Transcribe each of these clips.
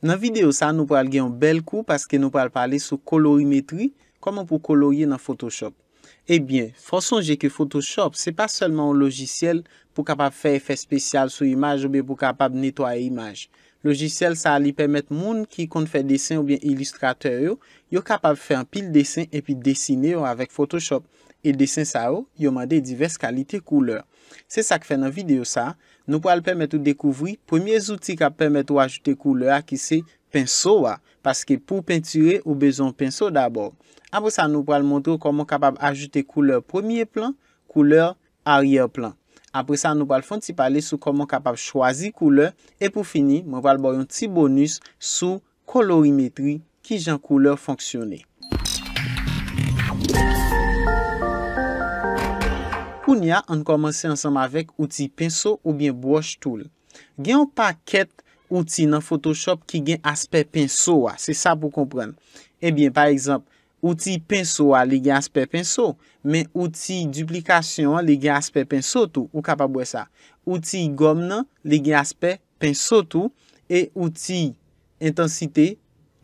Nan videyo sa nou pral gen yon bel kou paske nou pral pale sou kolorimetri koman pou kolorye nan Photoshop. Ebyen, fosonje ke Photoshop se pa selman ou logiciel pou kapap fe efek spesyal sou imaj ou be pou kapap netwaye imaj. Logiciel sa li pemet moun ki kont fe desen ou bien ilustrateur yo, yo kapap fe an pil desen epi desine yo avek Photoshop. E desen sa yo, yo made diverse kalite kouleur. Se sa ke fe nan videyo sa... Nou pou al permèt ou dekouvri premye zouti kap permèt ou ajoute koule a ki se pensou a. Paske pou pentire ou bezon pensou dabor. Apre sa nou pou al montrou komon kapap ajoute koule premier plan, koule arrier plan. Apre sa nou pou al fon ti pale sou komon kapap chwazi koule. E pou fini moun pou al boyon ti bonus sou kolorimetri ki jan koule fonksyone. an komanse ansanm avek outi penso ou bie broche tool. Gen an paket outi nan photoshop ki gen aspe penso a, se sa pou kompran. E bie, par exemple, outi penso a li gen aspe penso, men outi duplikasyon a li gen aspe penso tou, ou kapa bwe sa. Outi gom nan li gen aspe penso tou, e outi intensite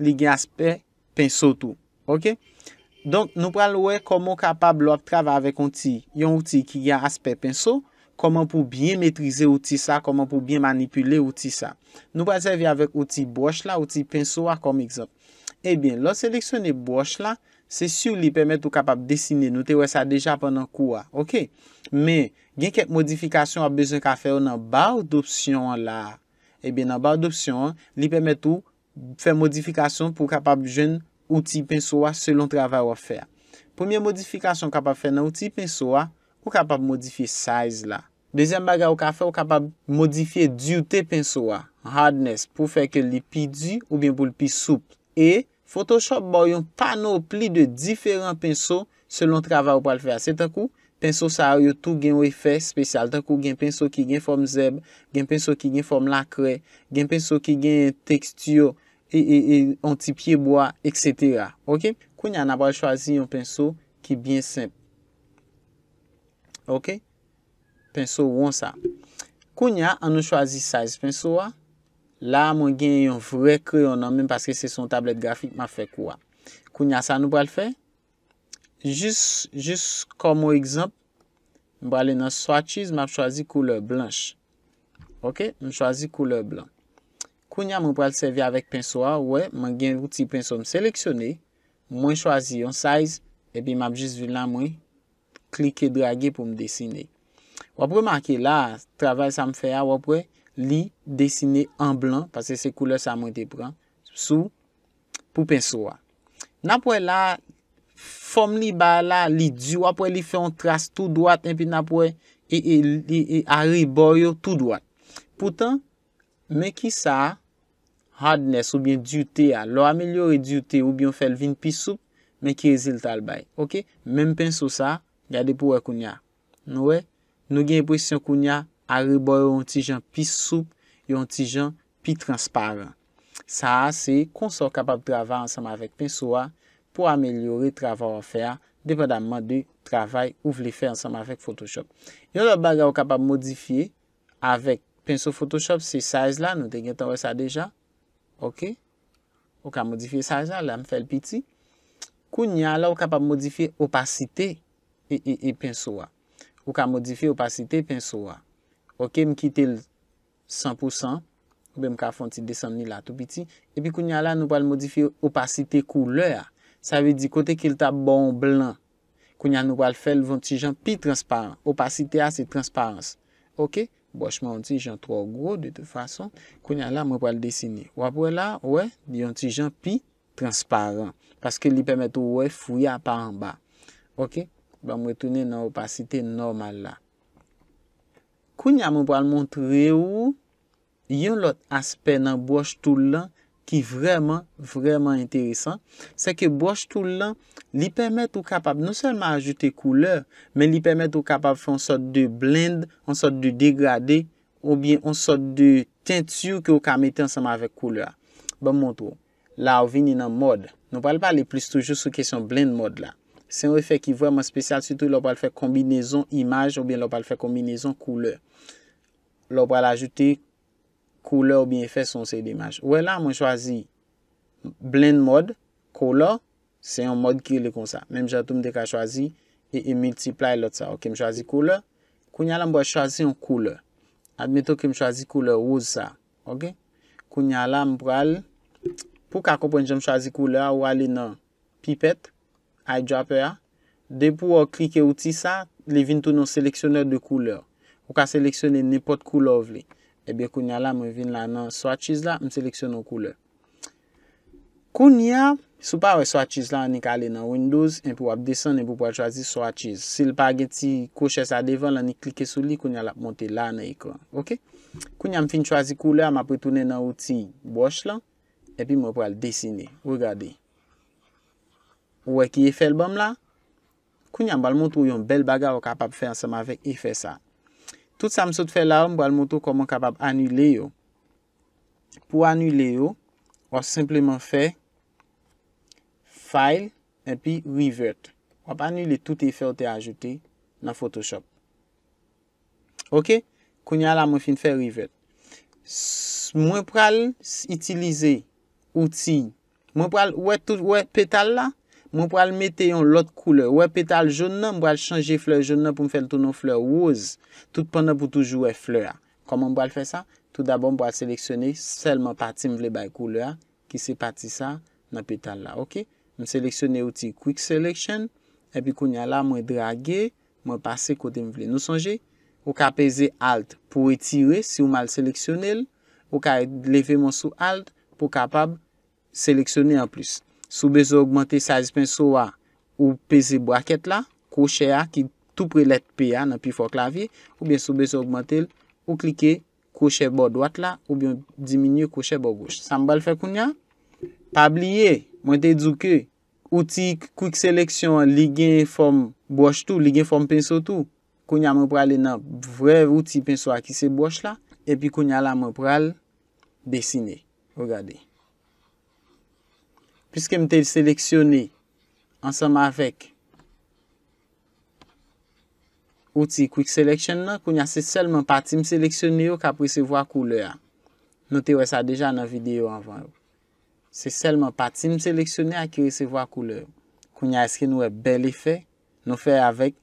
li gen aspe penso tou, ok? Donk nou pral wè komon kapab lò ap travè avèk outi yon outi ki gen asper penso. Koman pou byen metrize outi sa, koman pou byen manipule outi sa. Nou pral zè vè avèk outi bors la, outi penso la kom ekzop. Ebyen, lò seleksyon e bors la, se syou li pèmèt ou kapab desine. Nou te wè sa deja pwennan kou a. Ok, men gen kek modifikasyon ap bezon ka fè ou nan ba ou d'opsyon la. Ebyen, nan ba ou d'opsyon, li pèmèt ou fè modifikasyon pou kapab jwen... outi penso wa selon travay w w fè. Premye modifikasyon w kapab fè nan outi penso wa, w kapab modifiye saiz la. Dezyan baga w kapab modifiye dioutè penso wa, hardness, pou fè ke li pi di ou bien pou li pi soupl. E, Photoshop bo yon pano w pli de diferan penso selon travay w pal fè. Se takou, penso sa a yon tou gen w fè spesyal. Takou gen penso ki gen fòm zeb, gen penso ki gen fòm lakre, gen penso ki gen tekstyo, E, e, e, anti-pyeboa, etc. Ok? Kou nya, nan bral chwazi yon penso ki bien semp. Ok? Penso wonsa. Kou nya, an nou chwazi saiz penso wa. La, mwen gen yon vre kre yon nan men, paske se son tablet grafik, ma fe kwa. Kou nya, sa nou bral fe? Jis, jis, komo ekzamp, mbrale nan swatches, ma chwazi koule blanche. Ok? Mwen chwazi koule blanche. Kounya mwen pral sevi avèk pensowa. Mwen gen routi pensowa mwen seleksyonè. Mwen chwazi yon saiz. Epi mwen ap jist vilan mwen klikè dragè pou mwen dessinè. Wapwè manke la travèl sa mwen fè ya. Wapwè li dessinè an blan. Pase se koule sa mwen te pran. Sou pou pensowa. Napwè la fòm li ba la li di. Wapwè li fè an tras tou dwat. Epi napwè li e, e, e, ari boyo tou dwat. Poutan. men ki sa hardness ou bien diyote a, lo amelyore diyote ou bien fèl vin pi soub, men ki rezilt al bay. Ok? Men penso sa, gade pou wè kounya. Nou wè, nou gen presyon kounya, a reboy ou yon tijan pi soub, yon tijan pi transparent. Sa a, se kon sa w kapab prava ansam avèk penso a, pou amelyore travò w fè a, depèd amman de travò ou vle fè ansam avèk Photoshop. Yon lò baga w kapab modifiye, avèk, Penso photoshop se saj la nou te gen tanwe sa deja. Ok. Ou ka modifi saj la. La m fel piti. Kou nya la ou ka pa modifi opasite e penso a. Ou ka modifi opasite e penso a. Ok. M kite 100%. Ou be m ka fon ti descend ni la tou piti. E pi kou nya la nou pal modifi opasite kouleur. Sa ve di kote ki lta bon blan. Kou nya nou pal fel vantijan pi transparan. Opasite a se transparans. Ok. Ok. Bojman an tijan tro gro, de te fason, kounya la mwen pwal desine. Wapwe la, we, di an tijan pi transparent. Paske li pwemete wwe fwya pa an ba. Ok? Ba bon, mwen tune nan opasite normal la. Kounya mwen pwal montre ou, yon lot aspe nan boj tou lan, ki vreman, vreman enteresan, se ke broche tou lan, li permette ou kapab, nou selman ajoute kouleur, men li permette ou kapab fè an sot de blend, an sot de degradé, ou bien an sot de teinture, ki ou ka mette anseman avèk kouleur. Ben montrou, la ou vini nan mod, nou pali pali plis toujous sou kesyon blend mod la. Se yon efek ki vreman spesyal, sütou lopal fè kombinezon imaj, ou bien lopal fè kombinezon kouleur. Lopal ajoute kouleur, koule ou bie fè son se dimaj. Ou e la, mwen chwazi blend mode, koule, se yon mode ki le kon sa. Mem jatoum de ka chwazi, e multiply lot sa. Ok, mwen chwazi koule. Kou nyalan mwen chwazi yon koule. Admeto ki mwen chwazi koule rouse sa. Ok, kou nyalan mwen pral. Pou ka kompwen jom chwazi koule, wale nan pipet, eyedropper. Depou wakrike outi sa, le vin tou nan seleksyoner de koule. Ou ka seleksyoner nepot koule wavle. e eh be kounya la mwen vin lan nan swatches la, mwen seleksyon nan koule. Kounya, sou pa wè swatches la, an ni kale nan Windows, en pou wè ap desen, en pou wè ap chwazi swatches. Se l pa gè ti kouche sa devan la, an ni klike sou li, kounya la ap monte la nan ikon. Kounya mwen fin chwazi koule, an ma pou tounen nan outi bwosh la, e pi mwen wè ap wè ap dessine. Wèk e ki e fèl bom la, kounya mwen bal mwot wè yon bel baga wè kapap fè an seman wèk e fè sa. Tout sa msout fè la, mbo al moutou kon mwen kapab anulè yo. Pou anulè yo, wap simplement fè file, mwen pi revert. Wap anulè tout e fè wote ajoutè nan Photoshop. Ok? Koun ya la mwen fin fè revert. Mwen pral itilize outi, mwen pral wè petal la, Mwen pou al mete yon lot koule, wè e petal joun nan, mwen pou al chanje fleur joun nan pou mwen fèl tout nou fleur wòz. Tout pwè nan pou toujou wè e fleur. Koman mwen pou al fè sa? Tout d'abon mwen pou al seleksyonè sel mwen pati mwen vle bè koule a, ki se pati sa nan petal la, ok? Mwen seleksyonè outi Quick Selection, epi kou nyala mwen dragè, mwen pase kote mwen vle nou sanjè. Ou ka peze Alt pou etire si mwen al seleksyonè l, ou ka leve mwen sou Alt pou kapab seleksyonè an plus. Soube sou augmente 16 pensowa ou pese braket la, kouche a ki tou pre let pe a nan pi fok la vi, oubyen soube sou augmente ou klike kouche bo dwat la, oubyen diminye kouche bo gwoj. Sambal fe kounya, pabliye, mwen te djouke, outi kouk seleksyon ligyen fom bwoj tou, ligyen fom pensow tou, kounya mwen prale nan vre outi pensowa ki se bwoj la, epi kounya la mwen prale besine. Regarde. Piske m te seleksyoni ansama vek outi Quick Selection nan, kounya se selman pati m seleksyoni yo ka presevo a koule a. Noti we sa deja nan video anvan yo. Se selman pati m seleksyoni a ki resevo a koule a. Kounya eske nou e bel efek nou fe avik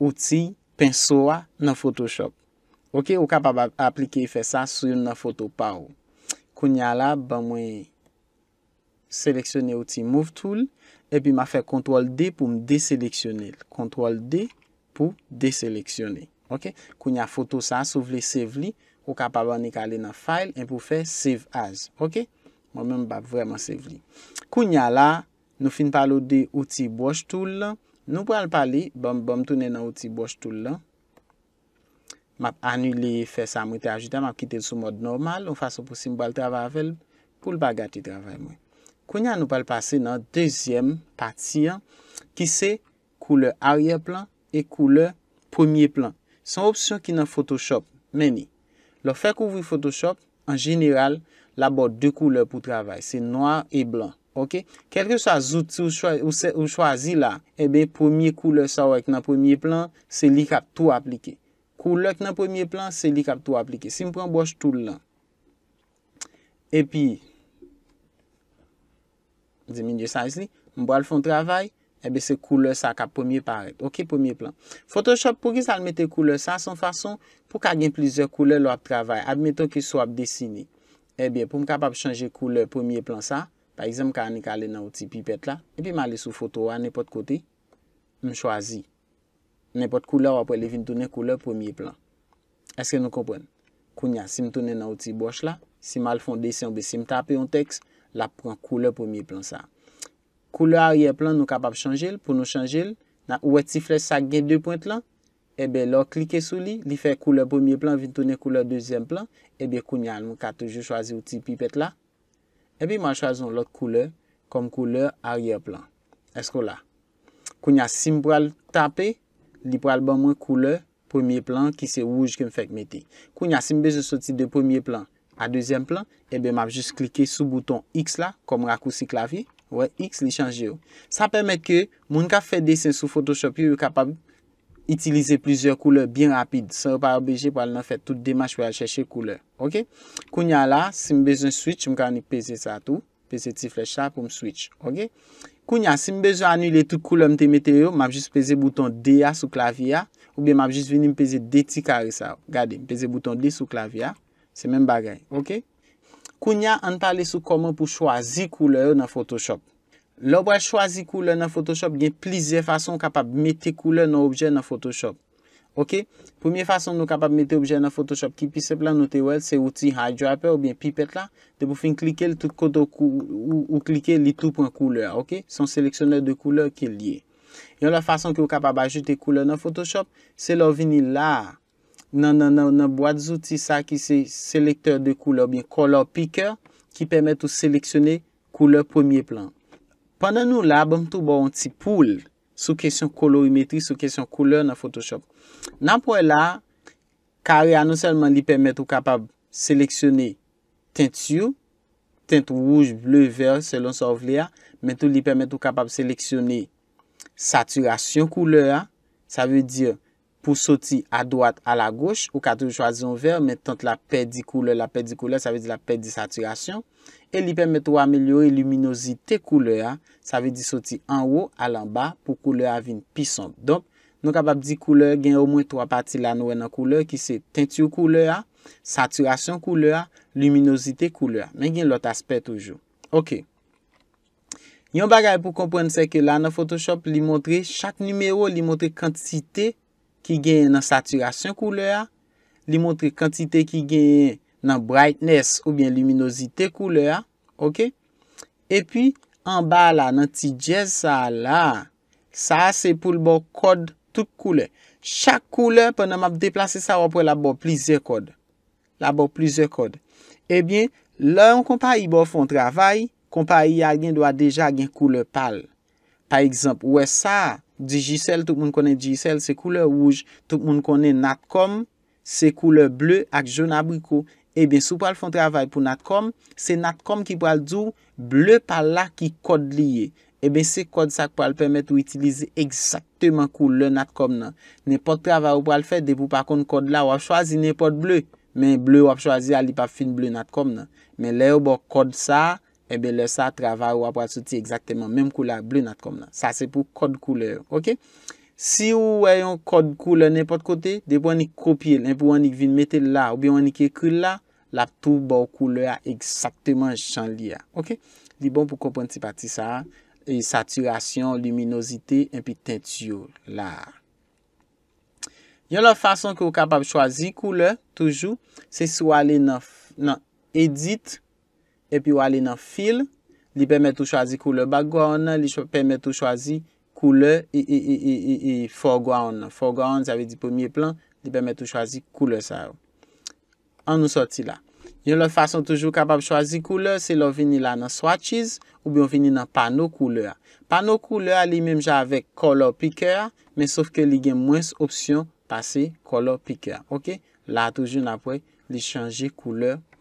outi pensowa nan Photoshop. Ok, ou ka pa aplike efek sa sou yon nan foto pa ou. Kounya la ban mwenye. Seleksyonne outi move tool. E pi ma fe kontrol D pou m deseleksyonne. Kontrol D pou deseleksyonne. Ok. Kounya foto sa sou vle save li. Ou ka pa ban nika le nan file. E pou fe save as. Ok. Mwen mba vreman save li. Kounya la nou fin palo de outi brush tool la. Nou pou al pali. Bom bom toune nan outi brush tool la. Map anile fe sa mwen te ajita. Mwen mba kite sou mod normal. Ou faso pou simbole travay avel. Poul bagati travay mwen. Kwenye an nou pal pase nan dezyem pati an? Ki se, koule arrier plan e koule premier plan. San opsyon ki nan photoshop. Meni, lo fe kouvri photoshop, an jeneral, la bo de koule pou travay. Se noyar e blan. Ok? Kelke sa zouti ou chwazi la, e eh be, premier koule sa wèk nan premier plan, se likap tou aplike. Koulek nan premier plan, se likap tou aplike. Si mpren boj tou lan. E pi... 10.200 li, mbo al fon travay, ebe se koule sa ka pomiye paret. Ok, pomiye plan. Photoshop pou ki sa al mette koule sa, son fason pou ka gen plize koule lo ap travay. Admeton ki sou ap desine. Ebe pou m kapap chanje koule pomiye plan sa, par exemple, ka ane ka ale nan outi pipet la, ebi ma ale sou fotowa, nepot kote, m chwazi. Nepot koule wapwe levin tonen koule pomiye plan. Eske nou kompwen? Kounya, si m tonen nan outi bosh la, si mal fon desi anbe si m tape yon teks, la pran koule premier plan sa. Koule aryer plan nou kapap chanjil, pou nou chanjil, nan ouwe ti fles sa gen dwe point lan, ebe eh lor klike sou li, li fe koule premier plan, vin tonne koule dezyen plan, ebe kounyan mou katojou chwazi ou ti pipet la, ebe mwa chwazon lot koule, kom koule aryer plan. Esko la, kounyan sim pral tape, li pral ban mwen koule premier plan, ki se wouj ke mfek meti. Kounyan sim be se soti dwe premier plan, A dezyen plan, ebe eh m ap jis klike sou bouton X la, kon m akousi klavye, wè X li chanje yo. Sa permette ke moun ka fè dessin sou Photoshop yo, yo kapab itilize plizye koule bien rapide, sa wè pa obje pou al nan fè tout demache pou al chèche koule. Ok? Koun ya la, si m bezon switch, m kan ni pese sa tou, pese ti flech sa pou m switch. Ok? Koun ya, si m bezon anile tout koule m te meteyo, m ap jis pese bouton D ya sou klavye ya, oube m ap jis vini m pese de ti kare sa. Gade, m pese bouton D sou klavye ya. C'est même bagaille. Ok? Kounya an parler sur comment choisir chwazi couleur dans Photoshop. Lò choisir chwazi kouleur dans Photoshop, gen y fason kapab mettre couleur nan obje dans Photoshop. Ok? première façon nous capable mettre obje dans Photoshop qui pi plan nou te wèl ou bien C'est là Te pou fin klike l tout C'est ou, ou klike li tout Ok? Son sélectionneur de couleurs qui liye. et la façon que ou ajouter ajoute couleurs dans Photoshop, c'est lò vini la. nan nan nan nan, nan boat zouti sa ki se selekteur de koule, bin koule piker, ki pemet ou seleksyoner koule premier plan. Panan nou la, banm tou bo an ti poule, sou kesyon kolorimetri, sou kesyon koule nan Photoshop. Nan pouè la, kare anou selman li pemet ou kapab seleksyoner tintyou, tintou roug, bleu, ver, selon sa ou vle a, men tou li pemet ou kapab seleksyoner satyrasyon koule a, sa ve diyo, pou soti a doat a la gwoche, ou ka tou chwazyon ver, men tante la pe di koule, la pe di koule, sa ve di la pe di saturasyon, e li peme to amelyore luminosite koule, sa ve di soti anwo a lan ba, pou koule avin pisante. Don, nou kapap di koule, gen ou mwen 3 pati la nou enan koule, ki se tentyou koule, saturasyon koule, luminosite koule, men gen lot aspet toujou. Ok. Yon bagay pou kompren se ke la, nan Photoshop li montre, chak numero li montre kantite, Ki gen nan saturasyon koule a. Li montre kantite ki gen nan brightness ou bien luminosite koule a. Ok. E pi, an ba la nan ti djez bon eh a la. Sa se pou l bo kode tout koule. Chak koule pou nan map deplase sa wapwe la bo plize kode. La bo plize kode. E bien, la yon kompa yi bo fon travay. Kompay yi a gen do a deja gen koule pal. Par exemple, wè sa a. DigiCell, tout moun konen DigiCell, se koule rouj, tout moun konen NatCom, se koule bleu ak joun abriko. Ebe, eh sou pal fon travay pou NatCom, se NatCom ki pal djou, bleu pal la ki kod liye. Ebe, eh se kod sak pal permet ou itilize eksakteman koule NatCom nan. Nepot travay ou pal fet, de pou pakon kod la wap chwazi, nepot bleu. Men, bleu wap chwazi, alipap fin bleu NatCom nan. Men, le ou bo kod sa... ebe eh le sa travay ou apwa soti ekzakteman, menm kou la, ble nat kom nan. Sa se pou kod kou le, ok? Si ou weyon kod kou le nenpot kote, debon ni kopye, nenpou anik vin mette la, ou bi anik ekri la, la pou bo kou le a ekzakteman chan li a, ok? Di bon pou kopon ti pati sa, e satyrasyon, luminosite, enpi tentiyo la. Yon la fason ki ou kapab chwazi kou le, toujou, se sou alen edit Epi ou alè nan fil, li pèmè tou chwazi kouleur bak gwaon nan, li pèmè tou chwazi kouleur e foreground nan. Foreground, zavè di pèmè plan, li pèmè tou chwazi kouleur sa yo. An nou soti la. Yon lò fason toujou kapab chwazi kouleur, se lò vini la nan swatches, ou bi yon vini nan pano kouleur. Pano kouleur li mèm javè kouleur piker, men sof ke li gen mwens opsyon pase kouleur piker. Ok, la toujou nan pou lè chanje kouleur piker.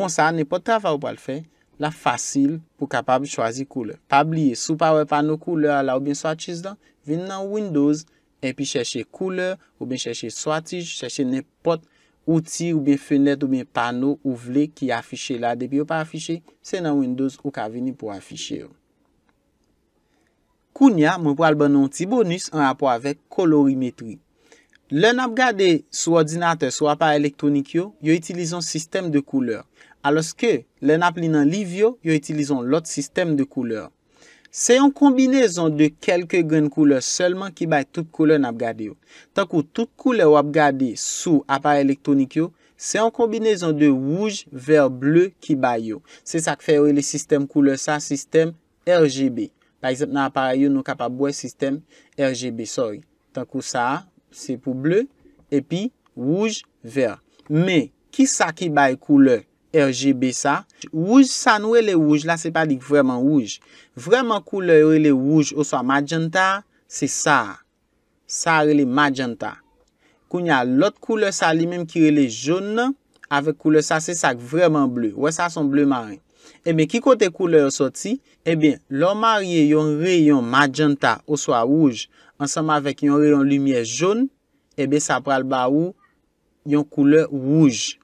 Pon sa, ne pot trafa ou pal fe, la fasil pou kapab chwazi koule. Pa bliye, sou pa wè pano koule la ou ben swatis dan, ven nan Windows, en pi chèche koule, ou ben chèche swatis, chèche ne pot outi ou ben fenet ou ben pano ou vle ki afiche la, depi ou pa afiche, se nan Windows ou ka veni pou afiche yo. Kounia, mwen pal ban nou ti bonus an apwa vek kolorimetri. Le nap gade sou ordinateur, sou apwa elektronik yo, yo itilizan sistem de kouleur. Aloske, le nap li nan liv yo, yo itilizon lot sistem de kouleur. Se yon kombinezon de kelke gen kouleur selman ki bay tout kouleur nap gade yo. Tankou, tout kouleur wap gade sou apare elektonik yo, se yon kombinezon de wouj, ver, bleu ki bay yo. Se sa ke fe yo e le sistem kouleur sa, sistem RGB. Par exemple, nan apare yo, nou ka pa bwe sistem RGB, sorry. Tankou, sa, se pou bleu, epi wouj, ver. Me, ki sa ki bay kouleur? RGB sa. Wouj sa nou e le wouj. La se pa dik vreman wouj. Vreman koule rile wouj ou sa magenta. Se sa. Sa rile magenta. Kou nya lot koule sa li menm ki rile joun. Avek koule sa se sak vreman bleu. Ou e sa son bleu marin. Ebe ki kote koule yo soti. Ebe lomariye yon rayon magenta ou sa wouj. Ansema avek yon rayon lumiye joun. Ebe sa pral ba ou yon koule wouj.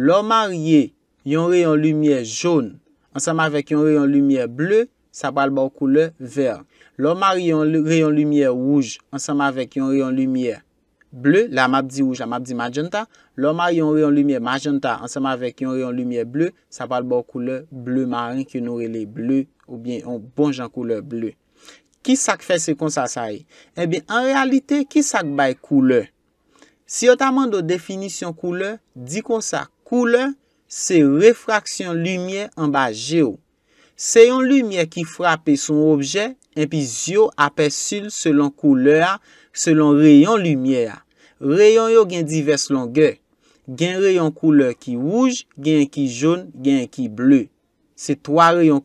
Lomariye. yon rayon lumiye joun, ansama vek yon rayon lumiye ble, sa pal bo koule ver. Lomari yon rayon lumiye wouj, ansama vek yon rayon lumiye ble, la map di wouj, la map di magenta, lomari yon rayon lumiye magenta, ansama vek yon rayon lumiye ble, sa pal bo koule ble marin, ki nou re le ble ou bien on bonj an koule ble. Ki sak fe se konsa sa e? Ebe, eh an realite, ki sak bay koule? Si otaman do definisyon koule, di konsa koule, Se refraksyon lumiè an ba jè ou. Se yon lumiè ki frape son objè, epi zyo apesul selon kouleur, selon reyon lumiè a. Reyyon yo gen divers langè. Gen reyon kouleur ki wouj, gen ki joun, gen ki bleu. Se twa reyon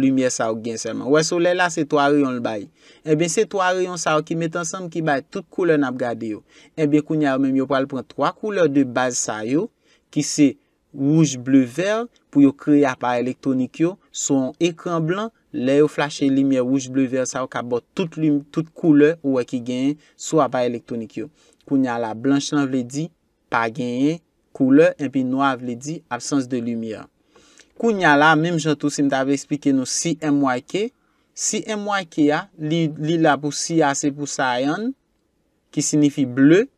lumiè sa ou gen seman. Ouè sou lè la, se twa reyon l bayi. Ebe se twa reyon sa ou ki met ansam ki bayi tout kouleur nap gade yo. Ebe kou nyar men yo pral pran twa kouleur de baz sa yo ki se Rouj ble vel pou yo kri apay elektonik yo. Sou an ekran blan, le yo flashe limiè rouj ble vel sa ou kabot tout koule ou wè ki genye sou apay elektonik yo. Kou nya la blan chan vle di, pa genye koule, en pi noua vle di, absans de lumiè. Kou nya la, menm jantou si mta vle explike nou si mwake. Si mwake ya, li la pou si a se pou sa yon, ki sinifi ble.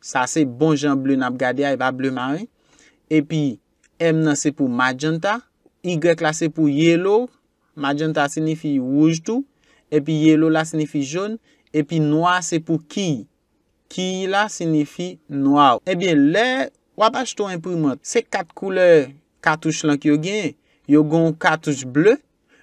Sa se bon jan ble nan ap gade a, e pa ble mawen. E pi M nan se pou magenta. Y la se pou yelo. Magenta se nifi wouj tou. E pi yelo la se nifi joun. E pi noua se pou ki. Ki la se nifi noua. E bin le wabaj tou imprimant. Se kat koule katouj lank yo gen. Yo gon katouj ble.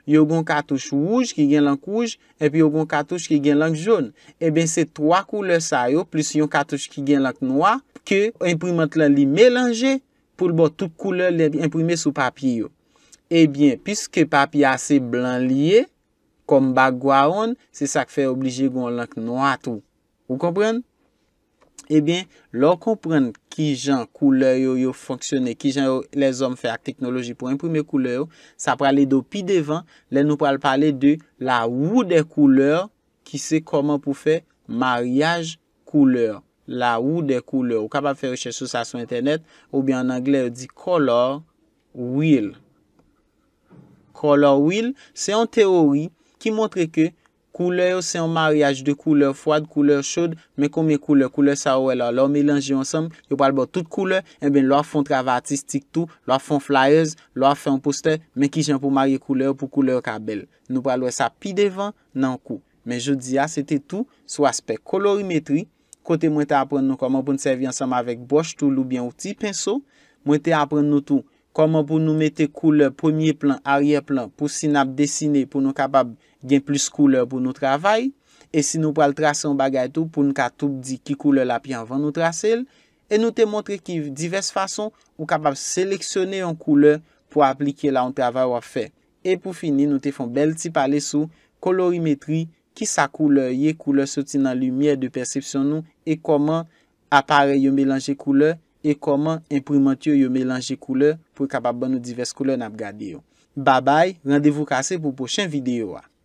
Yo gon katouj wouj ki gen lank wouj. E pi yo gon katouj ki gen lank joun. E bin se 3 koule sa yo. Plus yo katouj ki gen lank noua. Ke imprimant la li melange. pou l bo tout kouleur lè imprime sou papye yo. Ebyen, eh piske papye ase blan liye, kom bagwa on, se sa k fe oblije goun lank nou atou. Ou kompren? Ebyen, eh lò kompren ki jan kouleur yo yo fonksyone, ki jan yo lè zom fe ak teknoloji pou imprime kouleur yo, sa prale do pi devan, lè nou prale pale de la wou de kouleur ki se koman pou fe mariage kouleur. la ou de koule. Ou kapap fe reche sou sa sou internet ou bi an angler di color wheel. Color wheel se an teori ki montre ke koule se an mariage de koule fwad, koule choud, men koume koule, koule sa ou elan, lor melanji ansam, yo pal bo tout koule, en ben lor fon travatistik tou, lor fon flyers, lor fon poster, men ki jen pou mari koule pou koule ka bel. Nou pal wè sa pi devan nan kou. Men joudia, ah, sete tou sou aspek kolorimetri, Kote mwen te apren nou koman pou nou sevi ansama vek bosh tou loubyen ou ti penso. Mwen te apren nou tou koman pou nou mete koule premier plan, ariye plan, pou sin ap desine pou nou kapab gen plus koule pou nou travay. E si nou pral trase an bagay tou pou nou ka toub di ki koule la pi anvan nou trase el. E nou te montre ki divers fason ou kapab seleksyone an koule pou aplike la an travay wap fe. E pou fini nou te fon bel ti pale sou kolorimetri. ki sa koule, ye koule soti nan lumiye de persepsyon nou, e koman apare yo melanje koule, e koman imprimant yo yo melanje koule, pou kapab ban nou divers koule nan ap gade yo. Babay, randevou kase pou pochen videyo wa. Ah.